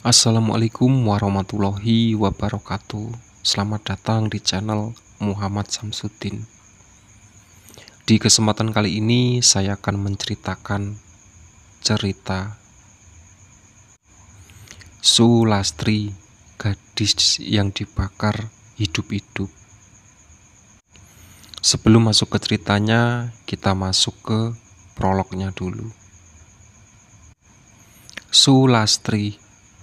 Assalamualaikum warahmatullahi wabarakatuh Selamat datang di channel Muhammad Samsudin Di kesempatan kali ini saya akan menceritakan cerita Sulastri gadis yang dibakar hidup-hidup Sebelum masuk ke ceritanya kita masuk ke prolognya dulu Sulastri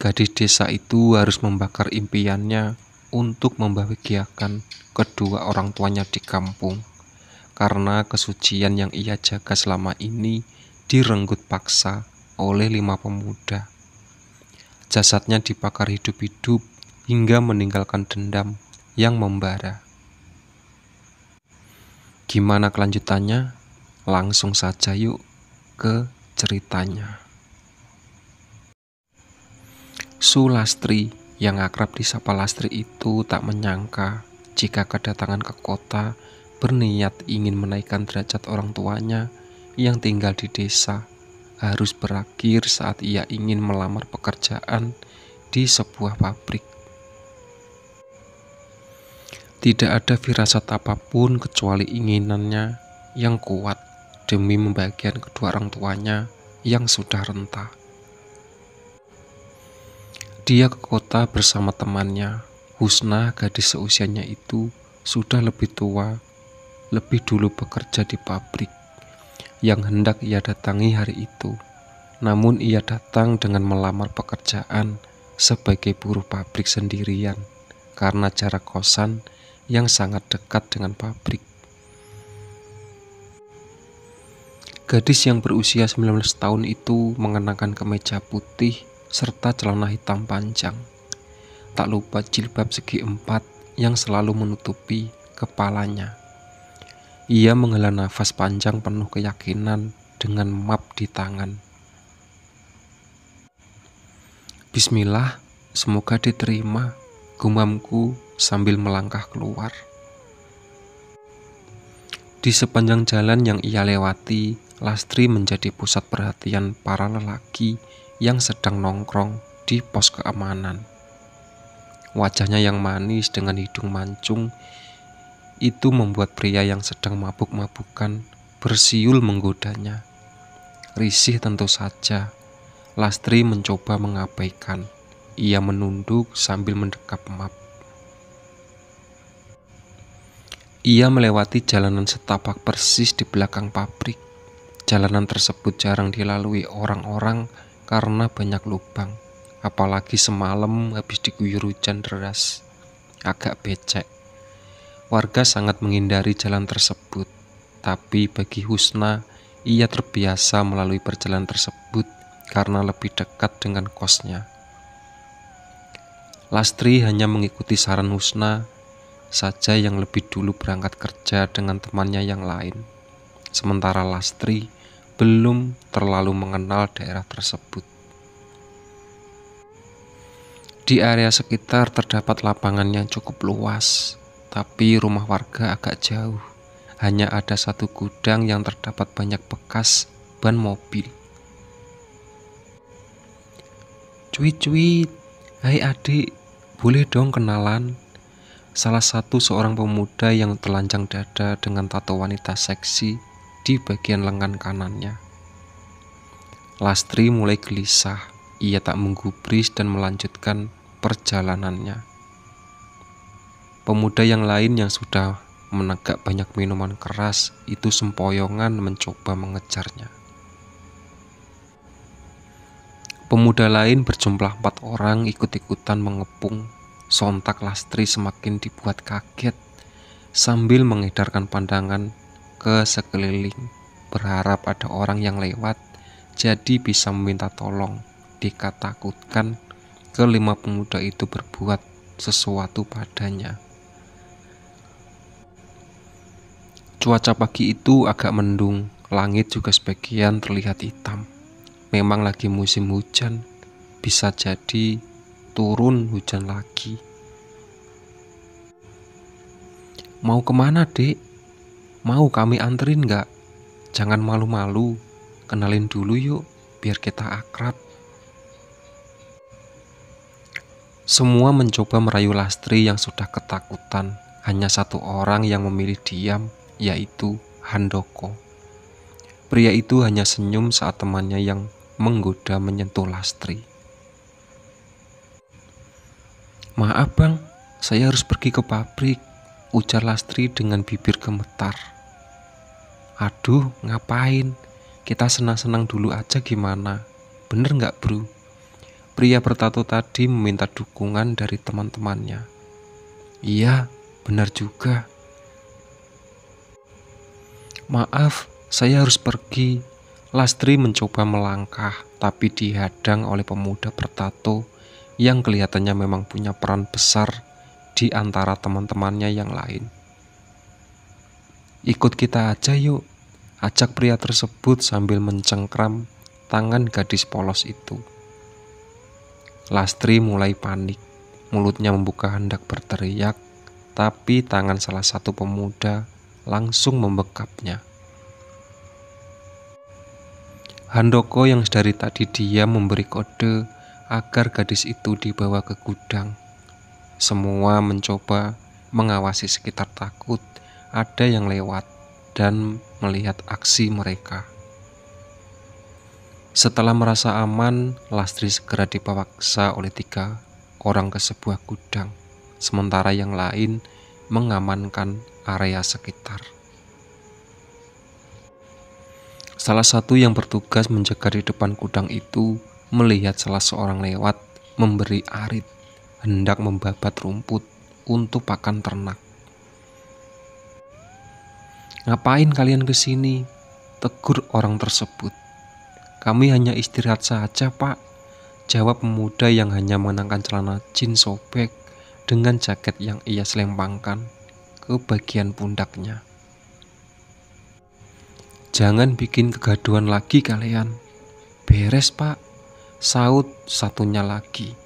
gadis desa itu harus membakar impiannya untuk membahagiakan kedua orang tuanya di kampung karena kesucian yang ia jaga selama ini direnggut paksa oleh lima pemuda. Jasadnya dibakar hidup-hidup hingga meninggalkan dendam yang membara. Gimana kelanjutannya? Langsung saja yuk ke ceritanya. Sulastri yang akrab disapa Lastri itu tak menyangka jika kedatangan ke kota berniat ingin menaikkan derajat orang tuanya yang tinggal di desa harus berakhir saat ia ingin melamar pekerjaan di sebuah pabrik. Tidak ada firasat apapun kecuali inginannya yang kuat demi membagian kedua orang tuanya yang sudah rentah. Dia ke kota bersama temannya. Husna, gadis seusianya itu, sudah lebih tua, lebih dulu bekerja di pabrik yang hendak ia datangi hari itu. Namun ia datang dengan melamar pekerjaan sebagai buruh pabrik sendirian karena jarak kosan yang sangat dekat dengan pabrik. Gadis yang berusia 19 tahun itu mengenakan kemeja putih serta celana hitam panjang. Tak lupa jilbab segi empat yang selalu menutupi kepalanya. Ia menghela nafas panjang penuh keyakinan dengan map di tangan. Bismillah, semoga diterima, gumamku sambil melangkah keluar. Di sepanjang jalan yang ia lewati, Lastri menjadi pusat perhatian para lelaki yang sedang nongkrong di pos keamanan. Wajahnya yang manis dengan hidung mancung itu membuat pria yang sedang mabuk-mabukan bersiul menggodanya. Risih tentu saja. Lastri mencoba mengabaikan. Ia menunduk sambil mendekap map. Ia melewati jalanan setapak persis di belakang pabrik. Jalanan tersebut jarang dilalui orang-orang karena banyak lubang. Apalagi semalam habis diguyur hujan deras, agak becek. Warga sangat menghindari jalan tersebut, tapi bagi Husna, ia terbiasa melalui perjalanan tersebut karena lebih dekat dengan kosnya. Lastri hanya mengikuti saran Husna saja yang lebih dulu berangkat kerja dengan temannya yang lain. Sementara Lastri belum terlalu mengenal daerah tersebut. Di area sekitar terdapat lapangan yang cukup luas, tapi rumah warga agak jauh. Hanya ada satu gudang yang terdapat banyak bekas ban mobil. Cuit-cuit, hai adik, boleh dong kenalan? Salah satu seorang pemuda yang telanjang dada dengan tato wanita seksi di bagian lengan kanannya. Lastri mulai gelisah. Ia tak menggubris dan melanjutkan perjalanannya. Pemuda yang lain yang sudah menegak banyak minuman keras itu sempoyongan mencoba mengejarnya. Pemuda lain berjumlah empat orang ikut-ikutan mengepung. Sontak Lastri semakin dibuat kaget sambil mengedarkan pandangan ke sekeliling, berharap ada orang yang lewat, jadi bisa meminta tolong. dikatakutkan kelima pemuda itu berbuat sesuatu padanya. Cuaca pagi itu agak mendung, langit juga sebagian terlihat hitam. Memang lagi musim hujan, bisa jadi turun hujan lagi. Mau kemana, Dek? Mau kami anterin nggak? Jangan malu-malu, kenalin dulu yuk, biar kita akrab. Semua mencoba merayu Lastri yang sudah ketakutan. Hanya satu orang yang memilih diam, yaitu Handoko. Pria itu hanya senyum saat temannya yang menggoda menyentuh Lastri. Maaf bang, saya harus pergi ke pabrik. Ujar Lastri dengan bibir gemetar. Aduh, ngapain? Kita senang-senang dulu aja gimana? Bener nggak bro? Pria bertato tadi meminta dukungan dari teman-temannya. Iya, benar juga. Maaf, saya harus pergi. Lastri mencoba melangkah, tapi dihadang oleh pemuda bertato yang kelihatannya memang punya peran besar di antara teman-temannya yang lain. Ikut kita aja yuk, ajak pria tersebut sambil mencengkram tangan gadis polos itu. Lastri mulai panik, mulutnya membuka hendak berteriak, tapi tangan salah satu pemuda langsung membekapnya. Handoko yang dari tadi dia memberi kode agar gadis itu dibawa ke gudang. Semua mencoba mengawasi sekitar takut ada yang lewat dan melihat aksi mereka. Setelah merasa aman, Lastri segera dipaksa oleh tiga orang ke sebuah gudang, sementara yang lain mengamankan area sekitar. Salah satu yang bertugas menjaga di depan gudang itu melihat salah seorang lewat memberi arit hendak membabat rumput untuk pakan ternak. Ngapain kalian ke sini? Tegur orang tersebut. Kami hanya istirahat saja, Pak. Jawab pemuda yang hanya mengenakan celana jin sobek dengan jaket yang ia selempangkan ke bagian pundaknya. Jangan bikin kegaduhan lagi kalian. Beres, Pak. Saut satunya lagi.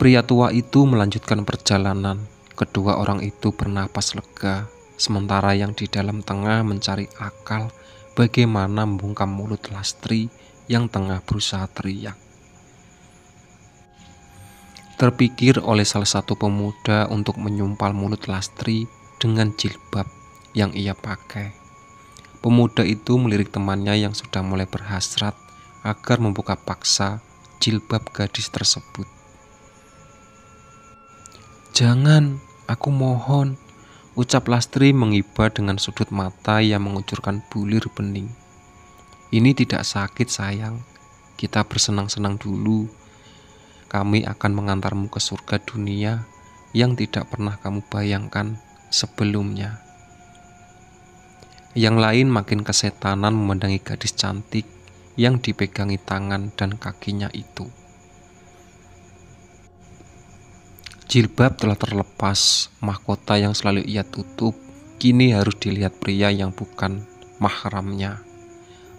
Pria tua itu melanjutkan perjalanan. Kedua orang itu bernapas lega, sementara yang di dalam tengah mencari akal bagaimana membungkam mulut Lastri yang tengah berusaha teriak. Terpikir oleh salah satu pemuda untuk menyumpal mulut Lastri dengan jilbab yang ia pakai. Pemuda itu melirik temannya yang sudah mulai berhasrat agar membuka paksa jilbab gadis tersebut. Jangan, aku mohon, ucap Lastri mengiba dengan sudut mata yang mengucurkan bulir bening. Ini tidak sakit sayang, kita bersenang-senang dulu. Kami akan mengantarmu ke surga dunia yang tidak pernah kamu bayangkan sebelumnya. Yang lain makin kesetanan memandangi gadis cantik yang dipegangi tangan dan kakinya itu. Jilbab telah terlepas, mahkota yang selalu ia tutup, kini harus dilihat pria yang bukan mahramnya.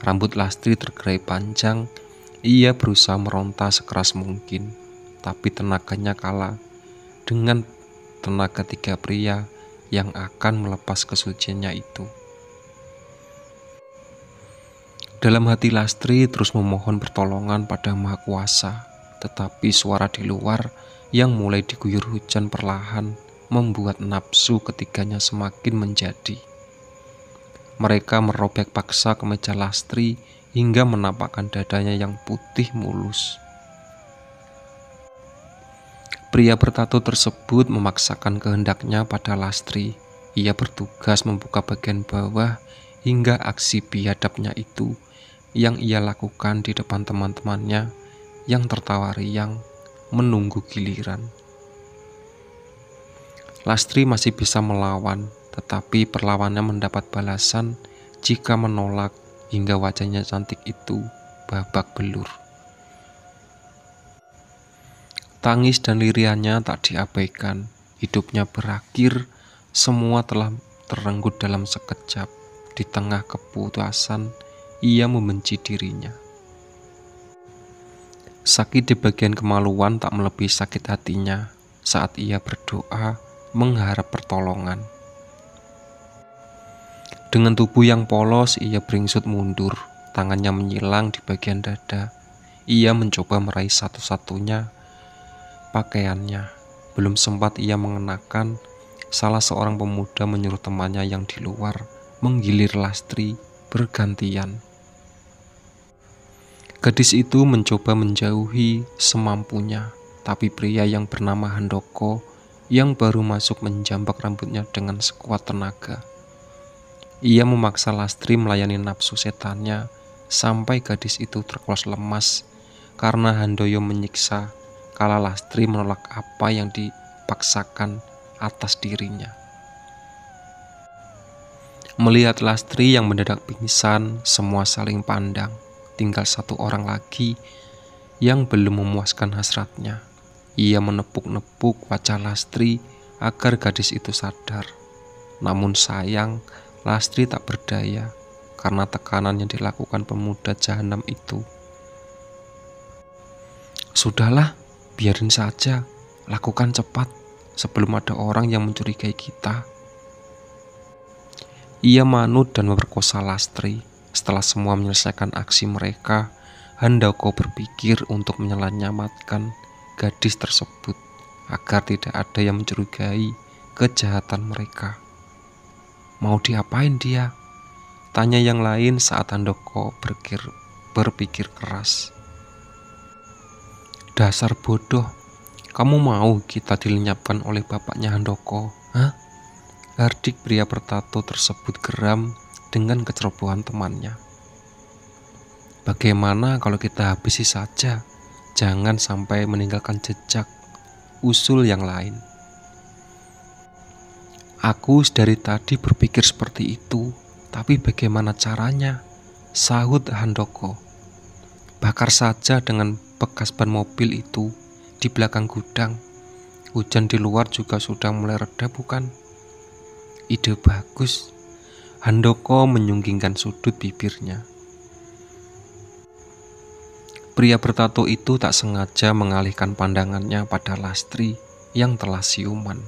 Rambut Lastri tergerai panjang, ia berusaha meronta sekeras mungkin, tapi tenaganya kalah dengan tenaga tiga pria yang akan melepas kesuciannya itu. Dalam hati Lastri terus memohon pertolongan pada Maha Kuasa, tetapi suara di luar yang mulai diguyur hujan perlahan membuat nafsu ketiganya semakin menjadi. Mereka merobek paksa meja lastri hingga menampakkan dadanya yang putih mulus. Pria bertato tersebut memaksakan kehendaknya pada lastri. Ia bertugas membuka bagian bawah hingga aksi biadabnya itu yang ia lakukan di depan teman-temannya yang tertawa riang menunggu giliran. Lastri masih bisa melawan, tetapi perlawannya mendapat balasan jika menolak hingga wajahnya cantik itu babak belur. Tangis dan liriannya tak diabaikan, hidupnya berakhir, semua telah terenggut dalam sekejap. Di tengah keputusan, ia membenci dirinya. Sakit di bagian kemaluan tak melebihi sakit hatinya saat ia berdoa mengharap pertolongan. Dengan tubuh yang polos, ia beringsut mundur, tangannya menyilang di bagian dada. Ia mencoba meraih satu-satunya pakaiannya. Belum sempat ia mengenakan, salah seorang pemuda menyuruh temannya yang di luar menggilir lastri bergantian. Gadis itu mencoba menjauhi semampunya, tapi pria yang bernama Handoko yang baru masuk menjambak rambutnya dengan sekuat tenaga. Ia memaksa Lastri melayani nafsu setannya sampai gadis itu terkelos lemas karena Handoyo menyiksa kala Lastri menolak apa yang dipaksakan atas dirinya. Melihat Lastri yang mendadak pingsan, semua saling pandang tinggal satu orang lagi yang belum memuaskan hasratnya. Ia menepuk-nepuk wajah Lastri agar gadis itu sadar. Namun sayang, Lastri tak berdaya karena tekanan yang dilakukan pemuda jahanam itu. Sudahlah, biarin saja. Lakukan cepat sebelum ada orang yang mencurigai kita. Ia manut dan memperkosa Lastri. Setelah semua menyelesaikan aksi mereka, Handoko berpikir untuk menyelamatkan gadis tersebut agar tidak ada yang mencurigai kejahatan mereka. Mau diapain dia? Tanya yang lain saat Handoko berkir, berpikir keras. Dasar bodoh, kamu mau kita dilenyapkan oleh bapaknya Handoko? Hah? Hardik pria bertato tersebut geram dengan kecerobohan temannya. Bagaimana kalau kita habisi saja? Jangan sampai meninggalkan jejak usul yang lain. Aku dari tadi berpikir seperti itu, tapi bagaimana caranya? Sahut Handoko. Bakar saja dengan bekas ban mobil itu di belakang gudang. Hujan di luar juga sudah mulai reda bukan? Ide bagus. Handoko menyunggingkan sudut bibirnya. Pria bertato itu tak sengaja mengalihkan pandangannya pada Lastri yang telah siuman.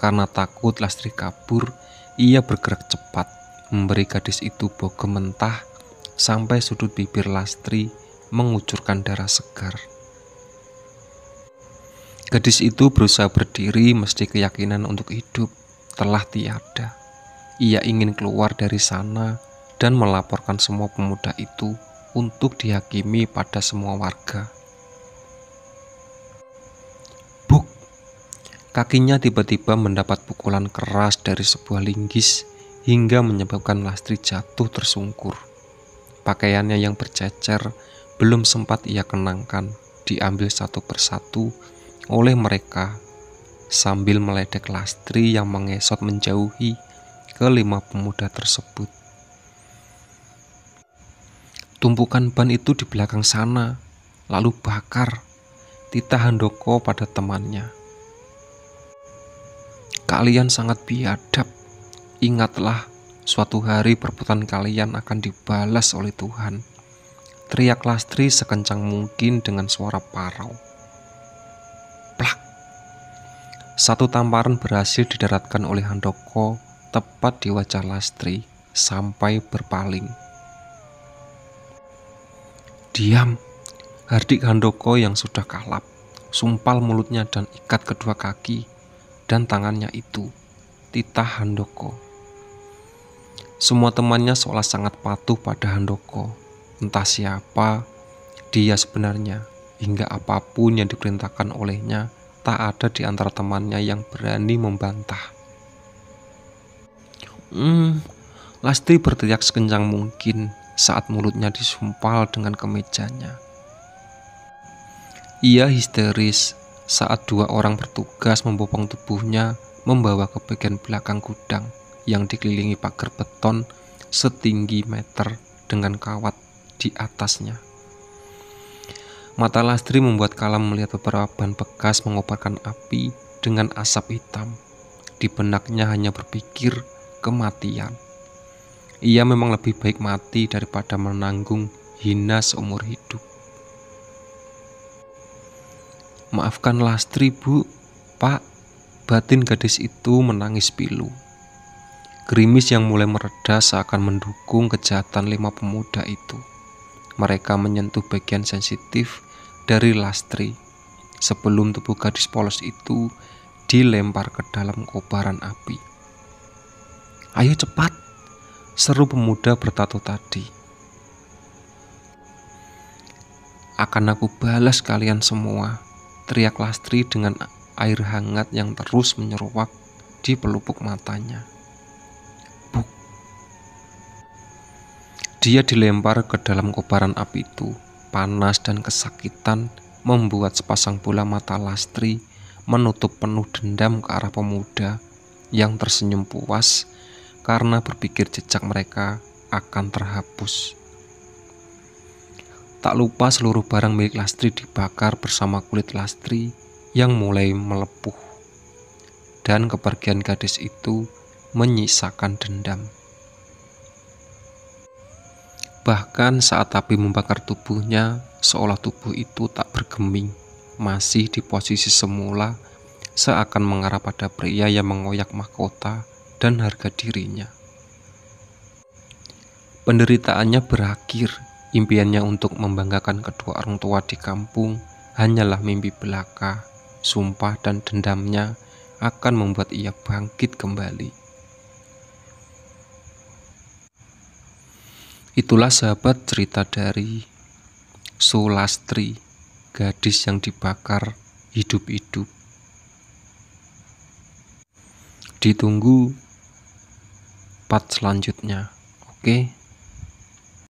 Karena takut Lastri kabur, ia bergerak cepat, memberi gadis itu bogem mentah sampai sudut bibir Lastri mengucurkan darah segar. Gadis itu berusaha berdiri meski keyakinan untuk hidup telah tiada. Ia ingin keluar dari sana dan melaporkan semua pemuda itu untuk dihakimi pada semua warga. Buk! Kakinya tiba-tiba mendapat pukulan keras dari sebuah linggis hingga menyebabkan Lastri jatuh tersungkur. Pakaiannya yang bercecer belum sempat ia kenangkan diambil satu persatu oleh mereka sambil meledek Lastri yang mengesot menjauhi kelima pemuda tersebut. Tumpukan ban itu di belakang sana, lalu bakar Tita Handoko pada temannya. Kalian sangat biadab. Ingatlah, suatu hari perbuatan kalian akan dibalas oleh Tuhan. Teriak Lastri sekencang mungkin dengan suara parau. Plak! Satu tamparan berhasil didaratkan oleh Handoko tepat di wajah Lastri sampai berpaling. Diam, Hardik Handoko yang sudah kalap, sumpal mulutnya dan ikat kedua kaki dan tangannya itu, Tita Handoko. Semua temannya seolah sangat patuh pada Handoko, entah siapa dia sebenarnya, hingga apapun yang diperintahkan olehnya tak ada di antara temannya yang berani membantah. Hmm, Lastri berteriak sekencang mungkin saat mulutnya disumpal dengan kemejanya. Ia histeris saat dua orang bertugas membopong tubuhnya membawa ke bagian belakang gudang yang dikelilingi pagar beton setinggi meter dengan kawat di atasnya. Mata Lastri membuat Kalam melihat beberapa ban bekas mengobarkan api dengan asap hitam. Di benaknya hanya berpikir kematian. Ia memang lebih baik mati daripada menanggung hina seumur hidup. Maafkan Lastri, Bu. Pak, batin gadis itu menangis pilu. Gerimis yang mulai mereda seakan mendukung kejahatan lima pemuda itu. Mereka menyentuh bagian sensitif dari Lastri sebelum tubuh gadis polos itu dilempar ke dalam kobaran api. Ayo cepat, seru pemuda bertato tadi. Akan aku balas kalian semua, teriak Lastri dengan air hangat yang terus menyeruak di pelupuk matanya. Buk. Dia dilempar ke dalam kobaran api itu. Panas dan kesakitan membuat sepasang bola mata Lastri menutup penuh dendam ke arah pemuda yang tersenyum puas karena berpikir jejak mereka akan terhapus. Tak lupa seluruh barang milik Lastri dibakar bersama kulit Lastri yang mulai melepuh. Dan kepergian gadis itu menyisakan dendam. Bahkan saat api membakar tubuhnya, seolah tubuh itu tak bergeming, masih di posisi semula, seakan mengarah pada pria yang mengoyak mahkota dan harga dirinya. Penderitaannya berakhir, impiannya untuk membanggakan kedua orang tua di kampung hanyalah mimpi belaka. Sumpah dan dendamnya akan membuat ia bangkit kembali. Itulah sahabat cerita dari Sulastri, gadis yang dibakar hidup-hidup. Ditunggu part selanjutnya oke okay?